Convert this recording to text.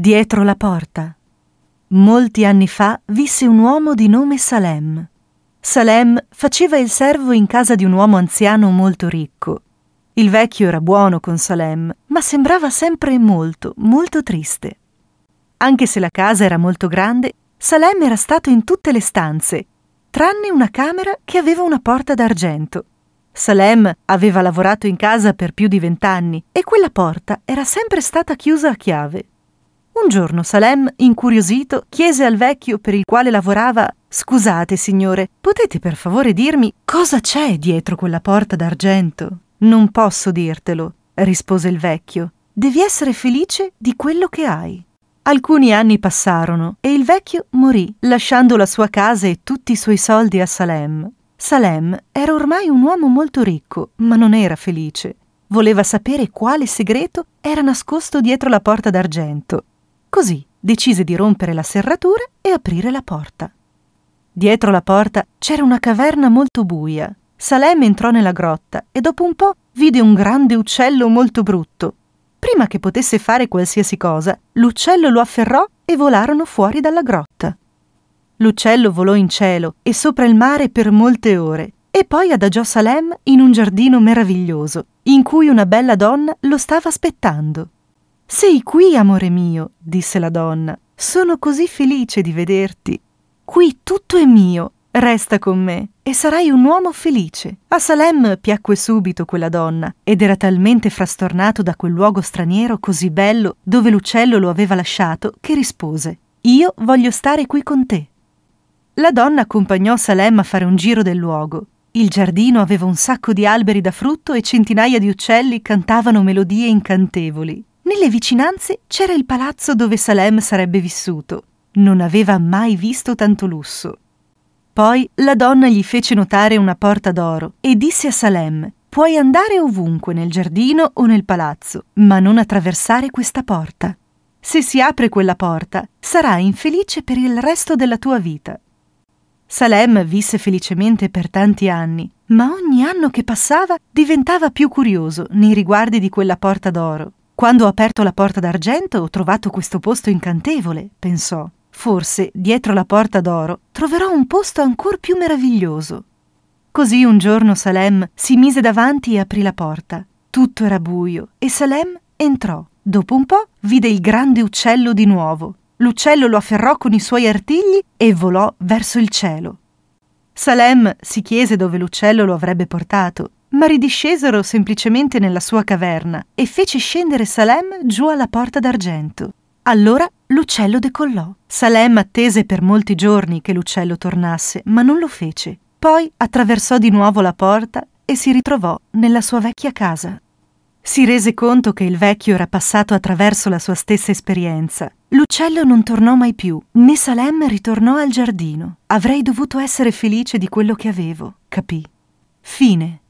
Dietro la porta. Molti anni fa visse un uomo di nome Salem. Salem faceva il servo in casa di un uomo anziano molto ricco. Il vecchio era buono con Salem, ma sembrava sempre molto, molto triste. Anche se la casa era molto grande, Salem era stato in tutte le stanze, tranne una camera che aveva una porta d'argento. Salem aveva lavorato in casa per più di vent'anni e quella porta era sempre stata chiusa a chiave. Un giorno Salem, incuriosito, chiese al vecchio per il quale lavorava Scusate, signore, potete per favore dirmi cosa c'è dietro quella porta d'argento? Non posso dirtelo, rispose il vecchio. Devi essere felice di quello che hai. Alcuni anni passarono e il vecchio morì, lasciando la sua casa e tutti i suoi soldi a Salem. Salem era ormai un uomo molto ricco, ma non era felice. Voleva sapere quale segreto era nascosto dietro la porta d'argento Così decise di rompere la serratura e aprire la porta. Dietro la porta c'era una caverna molto buia. Salem entrò nella grotta e dopo un po' vide un grande uccello molto brutto. Prima che potesse fare qualsiasi cosa, l'uccello lo afferrò e volarono fuori dalla grotta. L'uccello volò in cielo e sopra il mare per molte ore e poi adagiò Salem in un giardino meraviglioso, in cui una bella donna lo stava aspettando. Sei qui, amore mio, disse la donna. Sono così felice di vederti. Qui tutto è mio. Resta con me e sarai un uomo felice. A Salem piacque subito quella donna ed era talmente frastornato da quel luogo straniero così bello dove l'uccello lo aveva lasciato che rispose Io voglio stare qui con te. La donna accompagnò Salem a fare un giro del luogo. Il giardino aveva un sacco di alberi da frutto e centinaia di uccelli cantavano melodie incantevoli. Nelle vicinanze c'era il palazzo dove Salem sarebbe vissuto. Non aveva mai visto tanto lusso. Poi la donna gli fece notare una porta d'oro e disse a Salem Puoi andare ovunque nel giardino o nel palazzo, ma non attraversare questa porta. Se si apre quella porta, sarai infelice per il resto della tua vita. Salem visse felicemente per tanti anni, ma ogni anno che passava diventava più curioso nei riguardi di quella porta d'oro. Quando ho aperto la porta d'argento ho trovato questo posto incantevole, pensò. Forse dietro la porta d'oro troverò un posto ancora più meraviglioso. Così un giorno Salem si mise davanti e aprì la porta. Tutto era buio e Salem entrò. Dopo un po' vide il grande uccello di nuovo. L'uccello lo afferrò con i suoi artigli e volò verso il cielo. Salem si chiese dove l'uccello lo avrebbe portato ma ridiscesero semplicemente nella sua caverna e fece scendere Salem giù alla porta d'argento. Allora l'uccello decollò. Salem attese per molti giorni che l'uccello tornasse, ma non lo fece. Poi attraversò di nuovo la porta e si ritrovò nella sua vecchia casa. Si rese conto che il vecchio era passato attraverso la sua stessa esperienza. L'uccello non tornò mai più, né Salem ritornò al giardino. Avrei dovuto essere felice di quello che avevo, capì. Fine.